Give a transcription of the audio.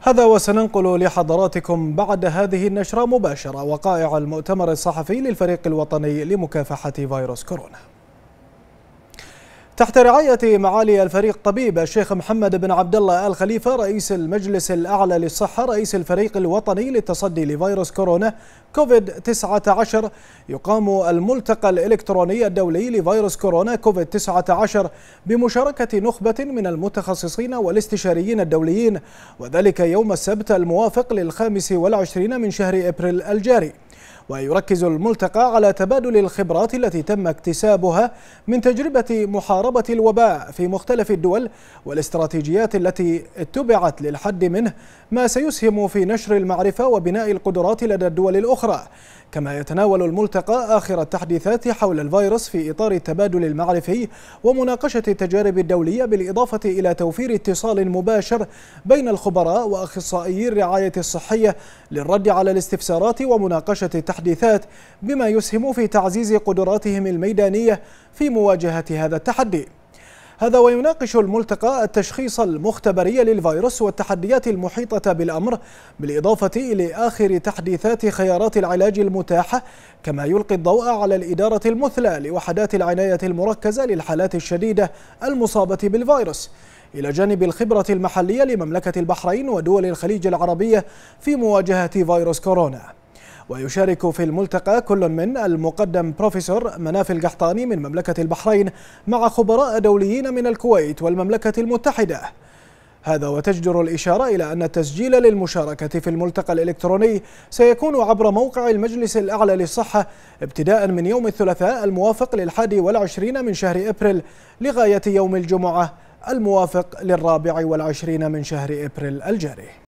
هذا وسننقل لحضراتكم بعد هذه النشرة مباشرة وقائع المؤتمر الصحفي للفريق الوطني لمكافحة فيروس كورونا تحت رعاية معالي الفريق طبيب الشيخ محمد بن عبد الله آل خليفة رئيس المجلس الأعلى للصحة رئيس الفريق الوطني للتصدي لفيروس كورونا كوفيد 19 يقام الملتقى الإلكتروني الدولي لفيروس كورونا كوفيد 19 بمشاركة نخبة من المتخصصين والاستشاريين الدوليين وذلك يوم السبت الموافق للخامس والعشرين من شهر إبريل الجاري ويركز الملتقى على تبادل الخبرات التي تم اكتسابها من تجربة محاربة الوباء في مختلف الدول والاستراتيجيات التي اتبعت للحد منه ما سيسهم في نشر المعرفة وبناء القدرات لدى الدول الأخرى كما يتناول الملتقى آخر التحديثات حول الفيروس في إطار التبادل المعرفي ومناقشة التجارب الدولية بالإضافة إلى توفير اتصال مباشر بين الخبراء وأخصائيي الرعاية الصحية للرد على الاستفسارات ومناقشة التحديثات بما يسهم في تعزيز قدراتهم الميدانية في مواجهة هذا التحدي هذا ويناقش الملتقى التشخيص المختبري للفيروس والتحديات المحيطة بالأمر بالإضافة إلى آخر تحديثات خيارات العلاج المتاحة كما يلقي الضوء على الإدارة المثلى لوحدات العناية المركزة للحالات الشديدة المصابة بالفيروس إلى جانب الخبرة المحلية لمملكة البحرين ودول الخليج العربية في مواجهة فيروس كورونا ويشارك في الملتقى كل من المقدم بروفيسور مناف القحطاني من مملكة البحرين مع خبراء دوليين من الكويت والمملكة المتحدة هذا وتجدر الإشارة إلى أن التسجيل للمشاركة في الملتقى الإلكتروني سيكون عبر موقع المجلس الأعلى للصحة ابتداء من يوم الثلاثاء الموافق للحادي والعشرين من شهر إبريل لغاية يوم الجمعة الموافق للرابع والعشرين من شهر إبريل الجاري